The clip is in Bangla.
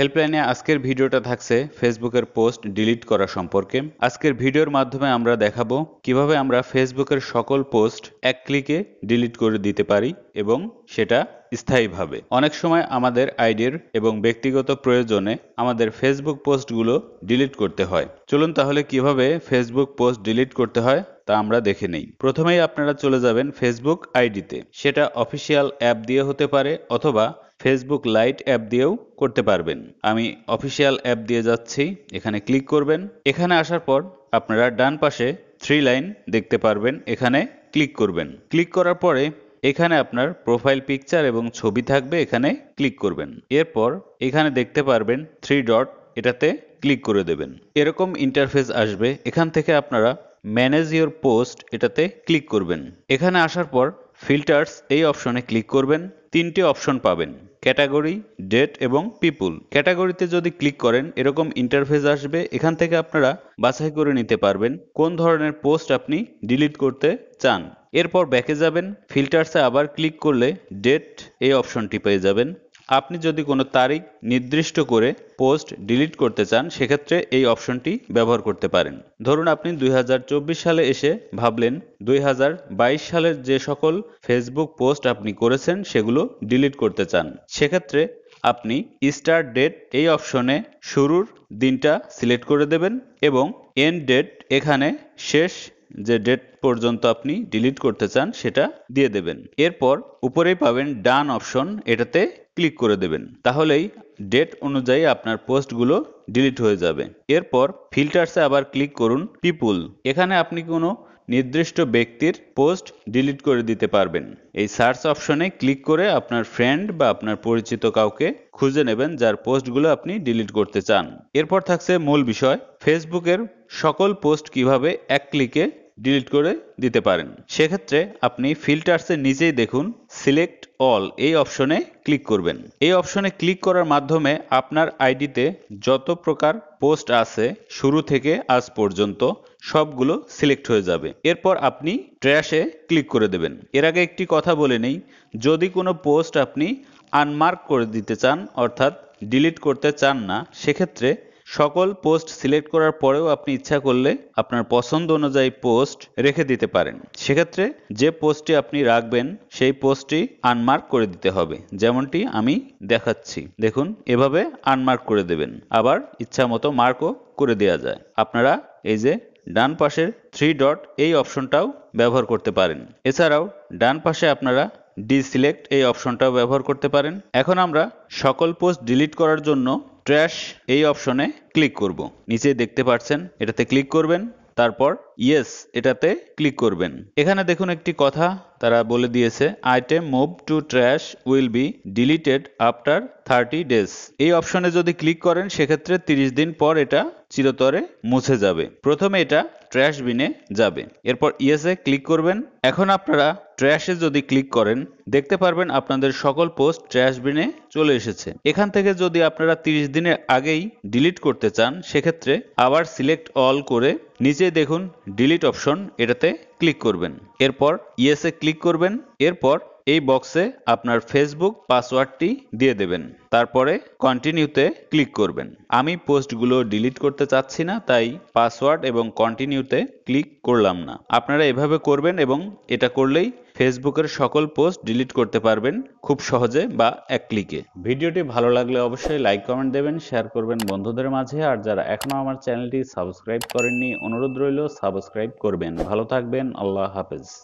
হেল্পলাইনে আজকের ভিডিওটা থাকছে ফেসবুকের পোস্ট ডিলিট করা সম্পর্কে আজকের ভিডিওর মাধ্যমে আমরা দেখাবো কিভাবে আমরা ফেসবুকের সকল পোস্ট এক ক্লিকে ডিলিট করে দিতে পারি এবং সেটা স্থায়ীভাবে অনেক সময় আমাদের আইডির এবং ব্যক্তিগত প্রয়োজনে আমাদের ফেসবুক পোস্টগুলো ডিলিট করতে হয় চলুন তাহলে কিভাবে ফেসবুক পোস্ট ডিলিট করতে হয় তা আমরা দেখে নেই প্রথমেই আপনারা চলে যাবেন ফেসবুক আইডিতে সেটা অফিসিয়াল অ্যাপ দিয়ে হতে পারে অথবা ফেসবুক লাইট অ্যাপ দিয়েও করতে পারবেন আমি অফিসিয়াল অ্যাপ দিয়ে যাচ্ছি এখানে ক্লিক করবেন এখানে আসার পর আপনারা ডান পাশে থ্রি লাইন দেখতে পারবেন এখানে ক্লিক করবেন ক্লিক করার পরে এখানে আপনার প্রোফাইল পিকচার এবং ছবি থাকবে এখানে ক্লিক করবেন এরপর এখানে দেখতে পারবেন থ্রি ডট এটাতে ক্লিক করে দেবেন এরকম ইন্টারফেস আসবে এখান থেকে আপনারা ম্যানেজ ইওর পোস্ট এটাতে ক্লিক করবেন এখানে আসার পর ফিল্টার্স এই অপশনে ক্লিক করবেন তিনটে অপশন পাবেন ক্যাটাগরি ডেট এবং পিপুল ক্যাটাগরিতে যদি ক্লিক করেন এরকম ইন্টারফেস আসবে এখান থেকে আপনারা বাছাই করে নিতে পারবেন কোন ধরনের পোস্ট আপনি ডিলিট করতে চান এরপর ব্যাকে যাবেন ফিল্টার্সে আবার ক্লিক করলে ডেট এই অপশনটি পেয়ে যাবেন আপনি যদি কোনো তারিখ নির্দিষ্ট করে পোস্ট ডিলিট করতে চান সেক্ষেত্রে এই অপশনটি ব্যবহার করতে পারেন ধরুন আপনি দুই সালে এসে ভাবলেন দুই সালের যে সকল ফেসবুক পোস্ট আপনি করেছেন সেগুলো ডিলিট করতে চান সেক্ষেত্রে আপনি স্টার ডেট এই অপশনে শুরুর দিনটা সিলেক্ট করে দেবেন এবং এন্ড ডেট এখানে শেষ যে ডেট পর্যন্ত আপনি ডিলিট করতে চান সেটা দিয়ে দেবেন এরপর উপরেই পাবেন ডান অপশন এটাতে ক্লিক করে দেবেন তাহলেই ডেট অনুযায়ী আপনার পোস্টগুলো ডিলিট হয়ে যাবে এরপর ফিল্টারসে আবার ক্লিক করুন পিপুল এখানে আপনি কোনো নির্দিষ্ট ব্যক্তির পোস্ট ডিলিট করে দিতে পারবেন এই সার্চ অপশনে ক্লিক করে আপনার ফ্রেন্ড বা আপনার পরিচিত কাউকে খুঁজে নেবেন যার পোস্টগুলো আপনি ডিলিট করতে চান এরপর থাকছে মূল বিষয় ফেসবুকের সকল পোস্ট কিভাবে এক ক্লিকে ডিলিট করে দিতে পারেন সেক্ষেত্রে আপনি ফিল্টার্সে নিজেই দেখুন সিলেক্ট অল এই অপশনে ক্লিক করবেন এই অপশনে ক্লিক করার মাধ্যমে আপনার আইডিতে যত প্রকার পোস্ট আছে শুরু থেকে আজ পর্যন্ত সবগুলো সিলেক্ট হয়ে যাবে এরপর আপনি ট্র্যাশে ক্লিক করে দেবেন এর আগে একটি কথা বলে নেই যদি কোনো পোস্ট আপনি আনমার্ক করে দিতে চান অর্থাৎ ডিলিট করতে চান না সেক্ষেত্রে সকল পোস্ট সিলেক্ট করার পরেও আপনি ইচ্ছা করলে আপনার পছন্দ অনুযায়ী পোস্ট রেখে দিতে পারেন সেক্ষেত্রে যে পোস্টটি আপনি রাখবেন সেই পোস্টটি আনমার্ক করে দিতে হবে যেমনটি আমি দেখাচ্ছি দেখুন এভাবে আনমার্ক করে দেবেন আবার ইচ্ছা মতো মার্কও করে দেওয়া যায় আপনারা এই যে ডান পাশের থ্রি ডট এই অপশনটাও ব্যবহার করতে পারেন এছাড়াও ডান পাশে আপনারা ডিসিলেক্ট এই অপশনটাও ব্যবহার করতে পারেন এখন আমরা সকল পোস্ট ডিলিট করার জন্য ট্র্যাশ এই অপশনে ক্লিক করব নিচে দেখতে পাচ্ছেন এটাতে ক্লিক করবেন তারপর ইয়েস এটাতে ক্লিক করবেন এখানে দেখুন একটি কথা তারা বলে দিয়েছে item move to trash will be deleted after thirty days এই অপশনে যদি ক্লিক করেন সেক্ষেত্রে তিরিশ দিন পর এটা চিরতরে মুছে যাবে প্রথমে এটা ট্র্যাশ বিনে যাবে এরপর ইয়েসে ক্লিক করবেন এখন আপনারা ট্র্যাশে যদি ক্লিক করেন দেখতে পারবেন আপনাদের সকল পোস্ট ট্র্যাশ বিনে চলে এসেছে এখান থেকে যদি আপনারা তিরিশ দিনের আগেই ডিলিট করতে চান সেক্ষেত্রে আবার সিলেক্ট অল করে নিচে দেখুন ডিলিট অপশন এটাতে ক্লিক করবেন এরপর ইয়েসে ক্লিক করবেন এরপর এই বক্সে আপনার ফেসবুক পাসওয়ার্ডটি দিয়ে দেবেন তারপরে কন্টিনিউতে ক্লিক করবেন আমি পোস্টগুলো ডিলিট করতে চাচ্ছি না তাই পাসওয়ার্ড এবং কন্টিনিউতে ক্লিক করলাম না আপনারা এভাবে করবেন এবং এটা করলেই ফেসবুকের সকল পোস্ট ডিলিট করতে পারবেন খুব সহজে বা এক ক্লিকে ভিডিওটি ভালো লাগলে অবশ্যই লাইক কমেন্ট দেবেন শেয়ার করবেন বন্ধুদের মাঝে আর যারা এখনও আমার চ্যানেলটি সাবস্ক্রাইব করেননি অনুরোধ রইল সাবস্ক্রাইব করবেন ভালো থাকবেন আল্লাহ হাফেজ